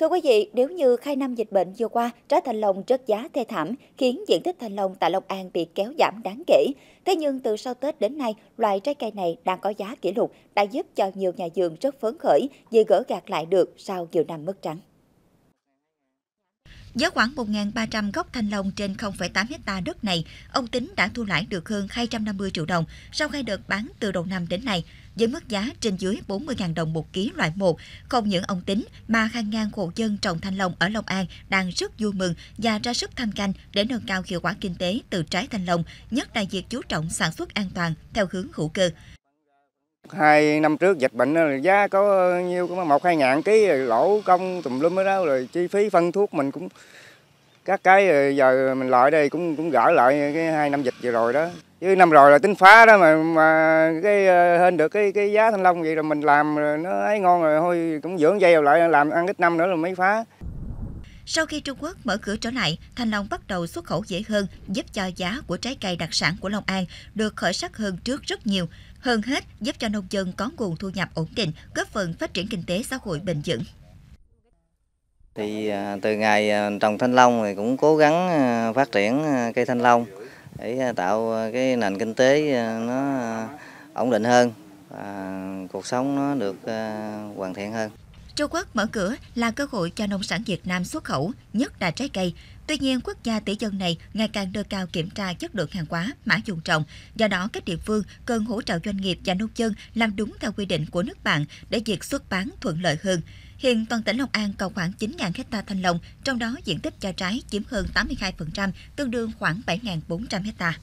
Thưa quý vị, nếu như khai năm dịch bệnh vừa qua, trái thanh long rất giá thê thảm, khiến diện tích thanh long tại Long An bị kéo giảm đáng kể. Thế nhưng từ sau Tết đến nay, loại trái cây này đang có giá kỷ lục, đã giúp cho nhiều nhà vườn rất phấn khởi vì gỡ gạt lại được sau nhiều năm mất trắng. Với khoảng 1.300 gốc thanh long trên 0,8 hecta đất này, ông Tính đã thu lãi được hơn 250 triệu đồng sau khi được bán từ đầu năm đến nay, với mức giá trên dưới 40.000 đồng một ký loại 1. Không những ông Tính mà hàng ngàn hộ dân trồng thanh long ở Long An đang rất vui mừng và ra sức tham canh để nâng cao hiệu quả kinh tế từ trái thanh long, nhất là việc chú trọng sản xuất an toàn theo hướng hữu cơ. Hai năm trước dịch bệnh giá có nhiêu có một hai ngàn ký lỗ công tùm lum đó rồi chi phí phân thuốc mình cũng các cái giờ mình lợi đây cũng cũng gỡ lại cái hai năm dịch vừa rồi đó chứ năm rồi là tính phá đó mà mà cái ờ, hên được cái cái giá thanh long vậy rồi mình làm nó ấy ngon rồi thôi cũng dưỡng dây lại làm ăn ít năm nữa rồi mới phá sau khi Trung Quốc mở cửa trở lại, Thanh Long bắt đầu xuất khẩu dễ hơn, giúp cho giá của trái cây đặc sản của Long An được khởi sắc hơn trước rất nhiều. Hơn hết, giúp cho nông dân có nguồn thu nhập ổn định, góp phần phát triển kinh tế xã hội bền vững. Thì à, từ ngày à, trồng thanh long thì cũng cố gắng à, phát triển cây thanh long để tạo cái nền kinh tế nó ổn định hơn và cuộc sống nó được hoàn thiện hơn. Trung Quốc mở cửa là cơ hội cho nông sản Việt Nam xuất khẩu, nhất là trái cây. Tuy nhiên, quốc gia tỷ dân này ngày càng đưa cao kiểm tra chất lượng hàng hóa, mã dùng trồng. Do đó, các địa phương cần hỗ trợ doanh nghiệp và nông dân làm đúng theo quy định của nước bạn để việc xuất bán thuận lợi hơn. Hiện toàn tỉnh Long An còn khoảng 9.000 hecta thanh long, trong đó diện tích cho trái chiếm hơn 82%, tương đương khoảng 7.400 hecta.